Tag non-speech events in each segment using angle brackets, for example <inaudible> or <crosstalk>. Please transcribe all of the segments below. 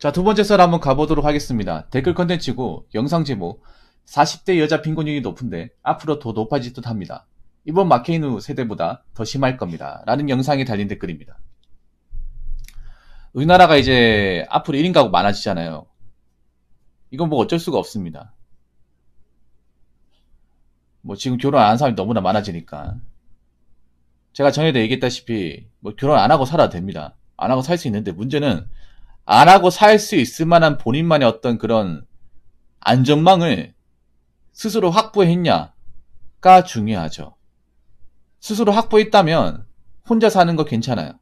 자, 두 번째 썰 한번 가보도록 하겠습니다. 댓글 컨텐츠고 영상 제목 40대 여자 빈곤율이 높은데 앞으로 더 높아질 듯 합니다. 이번 마케인우 세대보다 더 심할 겁니다. 라는 영상이 달린 댓글입니다. 우리나라가 이제 앞으로 1인 가구 많아지잖아요. 이건 뭐 어쩔 수가 없습니다. 뭐 지금 결혼 안 한 사람이 너무나 많아지니까. 제가 전에도 얘기했다시피 뭐 결혼 안 하고 살아도 됩니다. 안 하고 살 수 있는데 문제는 안 하고 살 수 있을 만한 본인만의 어떤 그런 안전망을 스스로 확보했냐가 중요하죠. 스스로 확보했다면 혼자 사는 거 괜찮아요.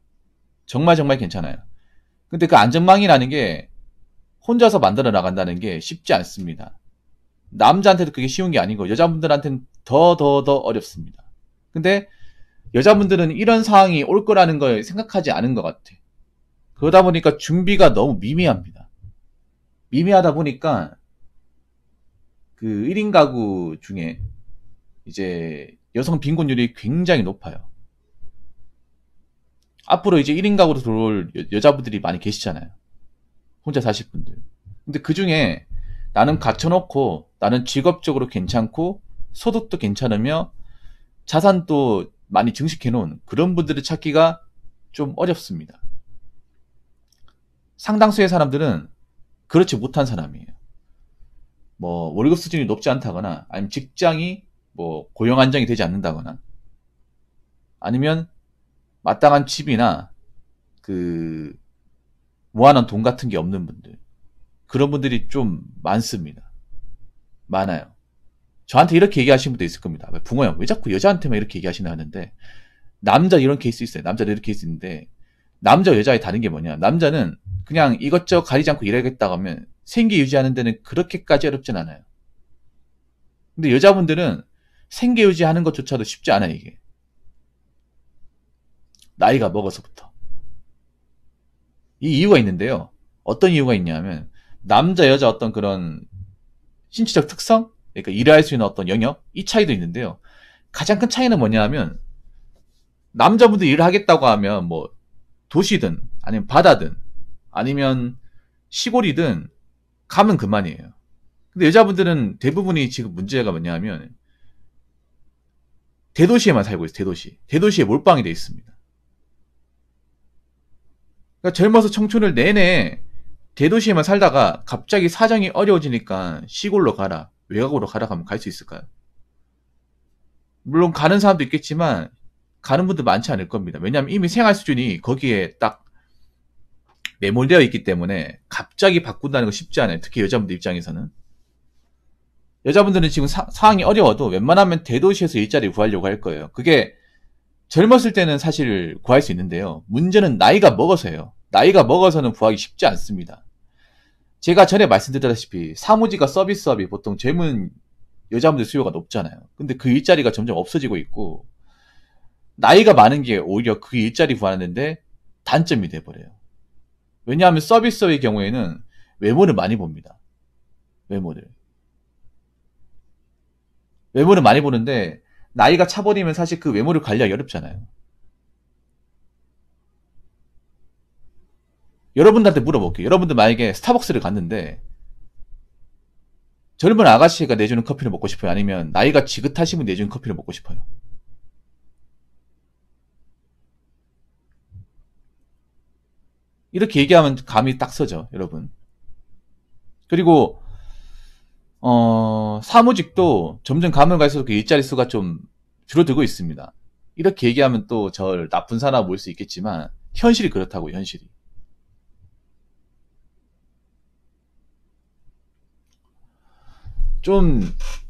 정말 정말 괜찮아요. 근데 그 안전망이라는 게 혼자서 만들어 나간다는 게 쉽지 않습니다. 남자한테도 그게 쉬운 게 아니고 여자분들한테는 더 더 더 어렵습니다. 근데 여자분들은 이런 상황이 올 거라는 걸 생각하지 않은 것 같아. 요 그러다 보니까 준비가 너무 미미합니다. 미미하다 보니까 그 1인 가구 중에 이제 여성 빈곤율이 굉장히 높아요. 앞으로 이제 1인 가구로 들어올 여, 자분들이 많이 계시잖아요. 혼자 사실 분들. 근데 그 중에 나는 갖춰놓고 나는 직업적으로 괜찮고 소득도 괜찮으며 자산도 많이 증식해놓은 그런 분들을 찾기가 좀 어렵습니다. 상당수의 사람들은 그렇지 못한 사람이에요. 뭐 월급 수준이 높지 않다거나 아니면 직장이 뭐 고용 안정이 되지 않는다거나 아니면 마땅한 집이나 그 모아놓은 돈 같은 게 없는 분들 그런 분들이 좀 많습니다. 많아요. 저한테 이렇게 얘기하시는 분도 있을 겁니다. 붕어야 왜 자꾸 여자한테만 이렇게 얘기하시나 하는데 남자 이런 케이스 있어요. 남자 이런 케이스 있는데 남자 여자의 다른 게 뭐냐 남자는 그냥 이것저것 가리지 않고 일하겠다 고 하면 생계 유지하는 데는 그렇게까지 어렵진 않아요 근데 여자분들은 생계 유지하는 것조차도 쉽지 않아요 이게 나이가 먹어서부터 이 이유가 있는데요 어떤 이유가 있냐면 남자 여자 어떤 그런 신체적 특성 그러니까 일할 수 있는 어떤 영역 이 차이도 있는데요 가장 큰 차이는 뭐냐 하면 남자분들 일을 하겠다고 하면 뭐 도시든 아니면 바다든 아니면 시골이든 가면 그만이에요. 근데 여자분들은 대부분이 지금 문제가 뭐냐면 대도시에만 살고 있어요. 대도시. 대도시에 몰빵이 돼 있습니다. 그러니까 젊어서 청춘을 내내 대도시에만 살다가 갑자기 사정이 어려워지니까 시골로 가라, 외곽으로 가라 하면 갈 수 있을까요? 물론 가는 사람도 있겠지만 가는 분들 많지 않을 겁니다. 왜냐하면 이미 생활 수준이 거기에 딱 매몰되어 있기 때문에 갑자기 바꾼다는 거 쉽지 않아요. 특히 여자분들 입장에서는. 여자분들은 지금 사, 상황이 어려워도 웬만하면 대도시에서 일자리 를 구하려고 할 거예요. 그게 젊었을 때는 사실 구할 수 있는데요. 문제는 나이가 먹어서예요. 나이가 먹어서는 구하기 쉽지 않습니다. 제가 전에 말씀드렸다시피 사무직과 서비스업이 보통 젊은 여자분들 수요가 높잖아요. 근데 그 일자리가 점점 없어지고 있고 나이가 많은 게 오히려 그 일자리 구하는데 단점이 돼버려요. 왜냐하면 서비스의 경우에는 외모를 많이 봅니다. 외모를. 외모를 많이 보는데 나이가 차버리면 사실 그 외모를 관리하기 어렵잖아요. 여러분들한테 물어볼게요. 여러분들 만약에 스타벅스를 갔는데 젊은 아가씨가 내주는 커피를 먹고 싶어요? 아니면 나이가 지긋하시면 내주는 커피를 먹고 싶어요? 이렇게 얘기하면 감이 딱 서죠, 여러분. 그리고 어, 사무직도 점점 가면 갈수록 그 일자리 수가 좀 줄어들고 있습니다. 이렇게 얘기하면 또 절 나쁜 사람 볼수 있겠지만 현실이 그렇다고 현실이. 좀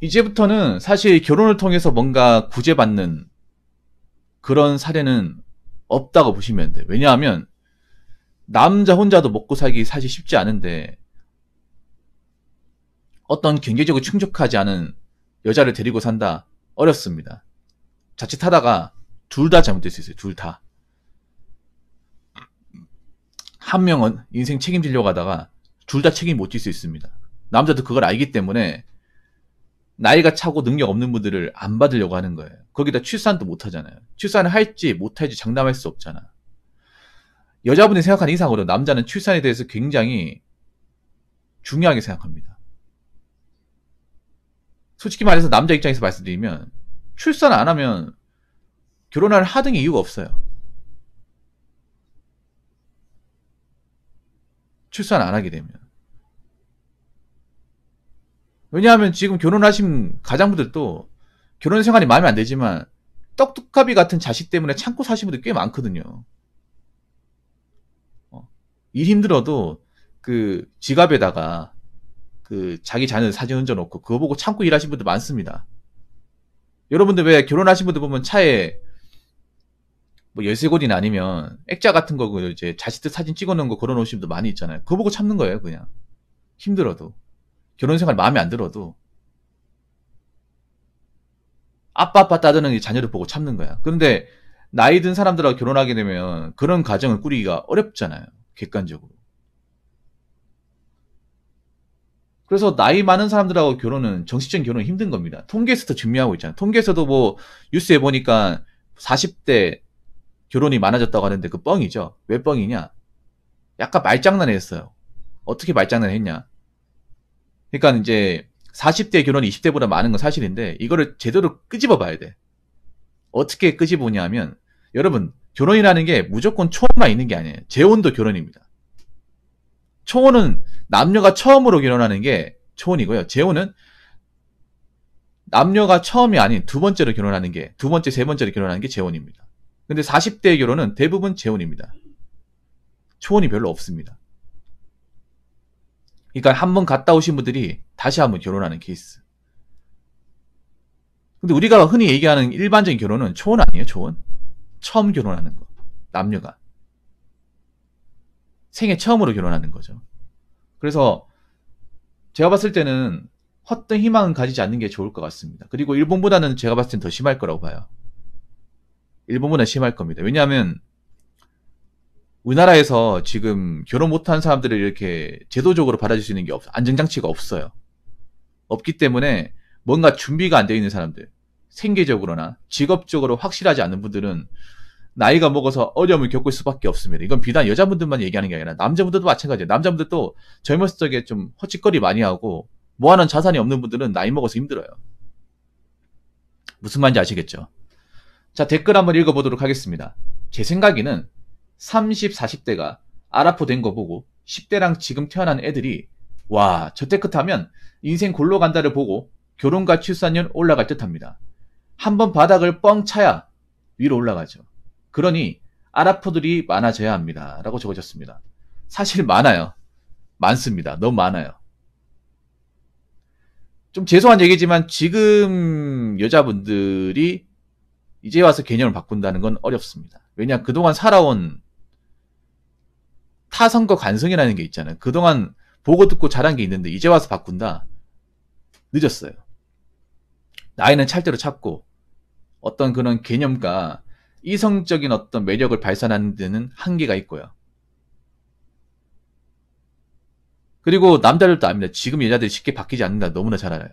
이제부터는 사실 결혼을 통해서 뭔가 구제받는 그런 사례는 없다고 보시면 돼요. 왜냐하면 남자 혼자도 먹고 살기 사실 쉽지 않은데 어떤 경제적으로 충족하지 않은 여자를 데리고 산다 어렵습니다. 자칫하다가 둘 다 잘못될 수 있어요. 둘 다. 한 명은 인생 책임지려고 하다가 둘 다 책임 못 질 수 있습니다. 남자도 그걸 알기 때문에 나이가 차고 능력 없는 분들을 안 받으려고 하는 거예요. 거기다 출산도 못 하잖아요. 출산을 할지 못 할지 장담할 수 없잖아. 여자분이 생각하는 이상으로 남자는 출산에 대해서 굉장히 중요하게 생각합니다. 솔직히 말해서 남자 입장에서 말씀드리면 출산 안 하면 결혼할 하등의 이유가 없어요. 출산 안 하게 되면. 왜냐하면 지금 결혼하신 가장분들도 결혼 생활이 마음에 안 되지만 떡두까비 같은 자식 때문에 참고 사신 분들 꽤 많거든요. 일 힘들어도 그 지갑에다가 그 자기 자녀 사진 얹어 놓고 그거 보고 참고 일하신 분들 많습니다. 여러분들 왜 결혼하신 분들 보면 차에 뭐 열쇠고리나 아니면 액자 같은 거 이제 자식들 사진 찍어 놓은 거 걸어 놓으신 분들 많이 있잖아요. 그거 보고 참는 거예요, 그냥. 힘들어도. 결혼 생활 마음에 안 들어도. 아빠 아빠 따드는 자녀를 보고 참는 거야. 그런데 나이 든 사람들하고 결혼하게 되면 그런 가정을 꾸리기가 어렵잖아요. 객관적으로. 그래서 나이 많은 사람들하고 결혼은 정식적인 결혼은 힘든 겁니다. 통계에서도 증명하고 있잖아요. 통계에서도 뭐 뉴스에 보니까 40대 결혼이 많아졌다고 하는데 그 뻥이죠. 왜 뻥이냐? 약간 말장난했어요. 어떻게 말장난했냐? 그러니까 이제 40대 결혼이 20대보다 많은 건 사실인데 이거를 제대로 끄집어 봐야 돼. 어떻게 끄집어보냐면 여러분 결혼이라는 게 무조건 초혼만 있는 게 아니에요. 재혼도 결혼입니다. 초혼은 남녀가 처음으로 결혼하는 게 초혼이고요. 재혼은 남녀가 처음이 아닌 두 번째로 결혼하는 게, 두 번째, 세 번째로 결혼하는 게 재혼입니다. 근데 40대의 결혼은 대부분 재혼입니다. 초혼이 별로 없습니다. 그러니까 한 번 갔다 오신 분들이 다시 한 번 결혼하는 케이스. 근데 우리가 흔히 얘기하는 일반적인 결혼은 초혼 아니에요, 초혼? 처음 결혼하는 거. 남녀가. 생애 처음으로 결혼하는 거죠. 그래서 제가 봤을 때는 헛된 희망은 가지지 않는 게 좋을 것 같습니다. 그리고 일본보다는 제가 봤을 땐 더 심할 거라고 봐요. 일본보다 심할 겁니다. 왜냐하면 우리나라에서 지금 결혼 못한 사람들을 이렇게 제도적으로 받아줄 수 있는 게 없, 어 안전장치가 없어요. 없기 때문에 뭔가 준비가 안 되어 있는 사람들, 생계적으로나 직업적으로 확실하지 않은 분들은 나이가 먹어서 어려움을 겪을 수밖에 없습니다. 이건 비단 여자분들만 얘기하는 게 아니라 남자분들도 마찬가지예요. 남자분들도 젊었을 적에 좀 헛짓거리 많이 하고 뭐하는 자산이 없는 분들은 나이 먹어서 힘들어요. 무슨 말인지 아시겠죠? 자, 댓글 한번 읽어보도록 하겠습니다. 제 생각에는 30, 40대가 아랍포 된 거 보고 10대랑 지금 태어난 애들이 와, 저때끗하면 인생 골로 간다를 보고 결혼과 출산율 올라갈 듯 합니다. 한번 바닥을 뻥 차야 위로 올라가죠. 그러니 아랍포들이 많아져야 합니다. 라고 적어졌습니다. 사실 많아요. 많습니다. 너무 많아요. 좀 죄송한 얘기지만 지금 여자분들이 이제 와서 개념을 바꾼다는 건 어렵습니다. 왜냐, 그동안 살아온 타성과 관성이라는 게 있잖아요. 그동안 보고 듣고 자란 게 있는데 이제 와서 바꾼다? 늦었어요. 나이는 찰대로 찾고 어떤 그런 개념과 이성적인 어떤 매력을 발산하는 데는 한계가 있고요. 그리고 남자들도 압니다. 지금 여자들이 쉽게 바뀌지 않는다. 너무나 잘 알아요.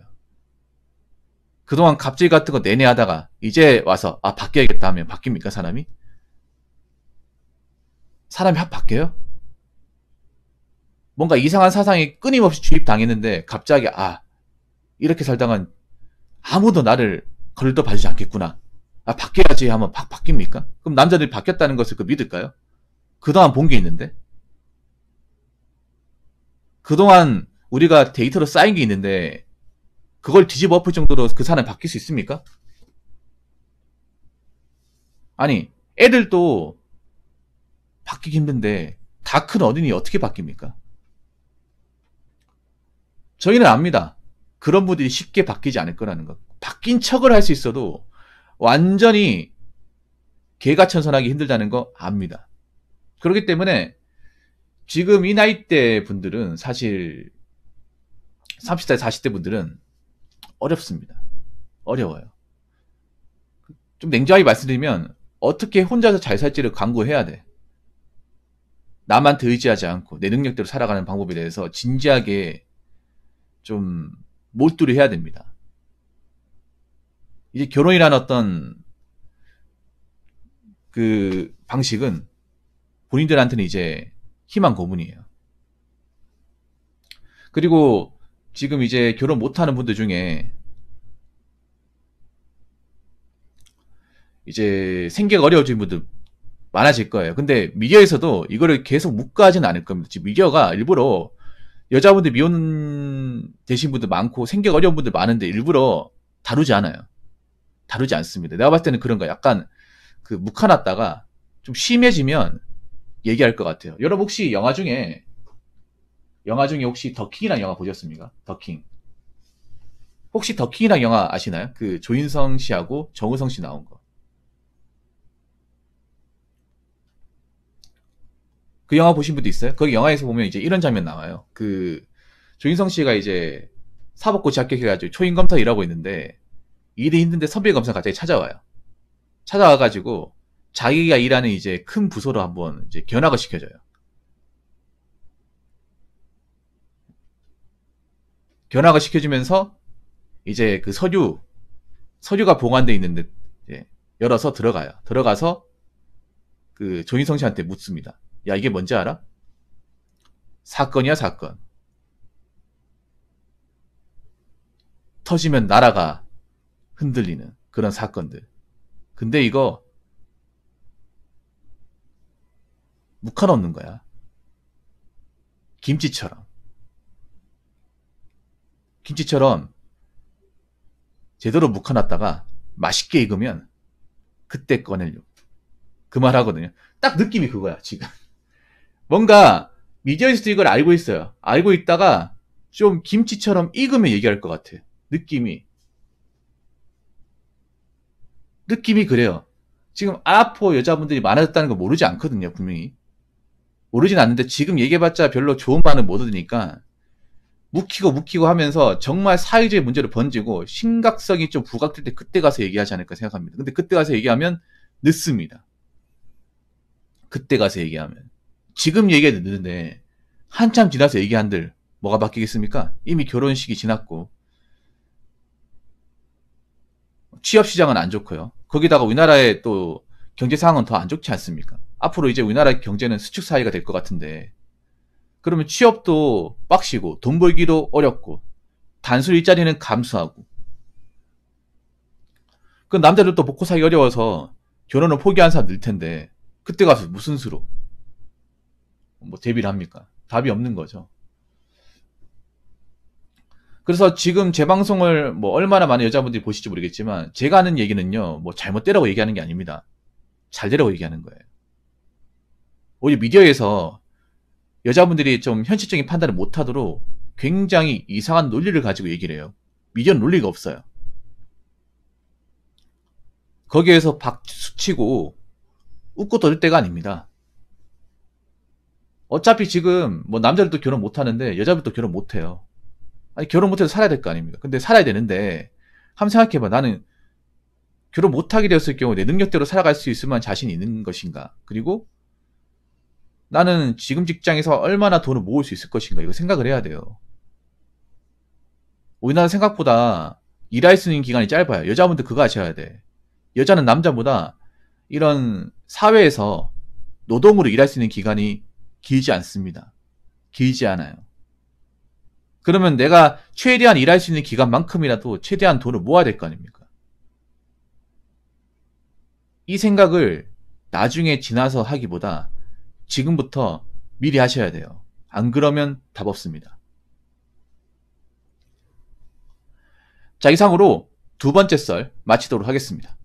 그동안 갑질 같은 거 내내 하다가 이제 와서 아 바뀌어야겠다 하면 바뀝니까 사람이? 사람이 확 바뀌어요? 뭔가 이상한 사상이 끊임없이 주입당했는데 갑자기 아 이렇게 살다간 아무도 나를 그를 또 봐주지 않겠구나. 아, 바뀌어야지 하면 팍 바뀝니까? 그럼 남자들이 바뀌었다는 것을 그 믿을까요? 그동안 본 게 있는데? 그동안 우리가 데이터로 쌓인 게 있는데, 그걸 뒤집어 엎을 정도로 그 사람이 바뀔 수 있습니까? 아니, 애들도 바뀌기 힘든데, 다 큰 어린이 어떻게 바뀝니까? 저희는 압니다. 그런 분들이 쉽게 바뀌지 않을 거라는 것. 바뀐 척을 할 수 있어도 완전히 개가 천선하기 힘들다는 거 압니다. 그렇기 때문에 지금 이 나이대 분들은 사실 30대, 40대 분들은 어렵습니다. 어려워요. 좀 냉정하게 말씀드리면 어떻게 혼자서 잘 살지를 강구해야 돼. 나만테 의지하지 않고 내 능력대로 살아가는 방법에 대해서 진지하게 좀 몰두를 해야 됩니다. 이제 결혼이라는 어떤 그 방식은 본인들한테는 이제 희망 고문이에요. 그리고 지금 이제 결혼 못하는 분들 중에 이제 생계가 어려워진 분들 많아질 거예요. 근데 미디어에서도 이거를 계속 묵과하진 않을 겁니다. 지금 미디어가 일부러 여자분들 미혼 되신 분들 많고 생계가 어려운 분들 많은데 일부러 다루지 않아요. 다루지 않습니다. 내가 봤을 때는 그런 거 약간 그 묵혀놨다가 좀 심해지면 얘기할 것 같아요. 여러분 혹시 영화 중에 영화 중에 혹시 더킹이란 영화 보셨습니까? 더킹. 혹시 더킹이란 영화 아시나요? 그 조인성 씨하고 정우성 씨 나온 거. 그 영화 보신 분도 있어요? 거기 영화에서 보면 이제 이런 장면 나와요. 그 조인성 씨가 이제 사법고 합격해가지고 초임검사 일하고 있는데 일이 힘든데 선배 검사 갑자기 찾아와요. 찾아와가지고 자기가 일하는 이제 큰 부서로 한번 이제 견학을 시켜줘요. 견학을 시켜주면서 이제 그 서류 서류가 보관돼 있는데 열어서 들어가요. 들어가서 그 조인성 씨한테 묻습니다. 야 이게 뭔지 알아? 사건이야 사건. 터지면 나라가 흔들리는 그런 사건들. 근데 이거 묵한 없는 거야. 김치처럼. 김치처럼 제대로 묵혀놨다가 맛있게 익으면 그때 꺼내려고. 그말 하거든요. 딱 느낌이 그거야, 지금. <laughs> 뭔가 미디어에서도 이걸 알고 있어요. 알고 있다가 좀 김치처럼 익으면 얘기할 것 같아. 느낌이. 느낌이 그래요. 지금 아포 여자분들이 많아졌다는 거 모르지 않거든요, 분명히. 모르진 않는데 지금 얘기해봤자 별로 좋은 반응 못 얻으니까 묵히고 묵히고 하면서 정말 사회주의 문제를 번지고 심각성이 좀 부각될 때 그때 가서 얘기하지 않을까 생각합니다. 근데 그때 가서 얘기하면 늦습니다. 그때 가서 얘기하면. 지금 얘기해도 늦는데 한참 지나서 얘기한들 뭐가 바뀌겠습니까? 이미 결혼식이 지났고 취업시장은 안 좋고요. 거기다가 우리나라의 또 경제 상황은 더 안 좋지 않습니까? 앞으로 이제 우리나라 경제는 수축 사회가 될 것 같은데 그러면 취업도 빡시고 돈 벌기도 어렵고 단순 일자리는 감소하고 그 남자들도 먹고 살기 어려워서 결혼을 포기한 사람 늘 텐데 그때 가서 무슨 수로 뭐 대비를 합니까? 답이 없는 거죠. 그래서 지금 제 방송을 뭐 얼마나 많은 여자분들이 보실지 모르겠지만 제가 하는 얘기는요 뭐 잘못되라고 얘기하는 게 아닙니다 잘 되라고 얘기하는 거예요 오히려 미디어에서 여자분들이 좀 현실적인 판단을 못하도록 굉장히 이상한 논리를 가지고 얘기를 해요 미디어 논리가 없어요 거기에서 박수치고 웃고 떠들 때가 아닙니다 어차피 지금 뭐 남자들도 결혼 못하는데 여자들도 결혼 못해요 아니, 결혼 못해서 살아야 될 거 아닙니까? 근데 살아야 되는데, 한번 생각해봐. 나는 결혼 못하게 되었을 경우 내 능력대로 살아갈 수 있을 만한 자신이 있는 것인가? 그리고 나는 지금 직장에서 얼마나 돈을 모을 수 있을 것인가? 이거 생각을 해야 돼요. 우리나라 생각보다 일할 수 있는 기간이 짧아요. 여자분들 그거 아셔야 돼. 여자는 남자보다 이런 사회에서 노동으로 일할 수 있는 기간이 길지 않습니다. 길지 않아요. 그러면 내가 최대한 일할 수 있는 기간만큼이라도 최대한 돈을 모아야 될 거 아닙니까? 이 생각을 나중에 지나서 하기보다 지금부터 미리 하셔야 돼요. 안 그러면 답 없습니다. 자, 이상으로 두 번째 썰 마치도록 하겠습니다.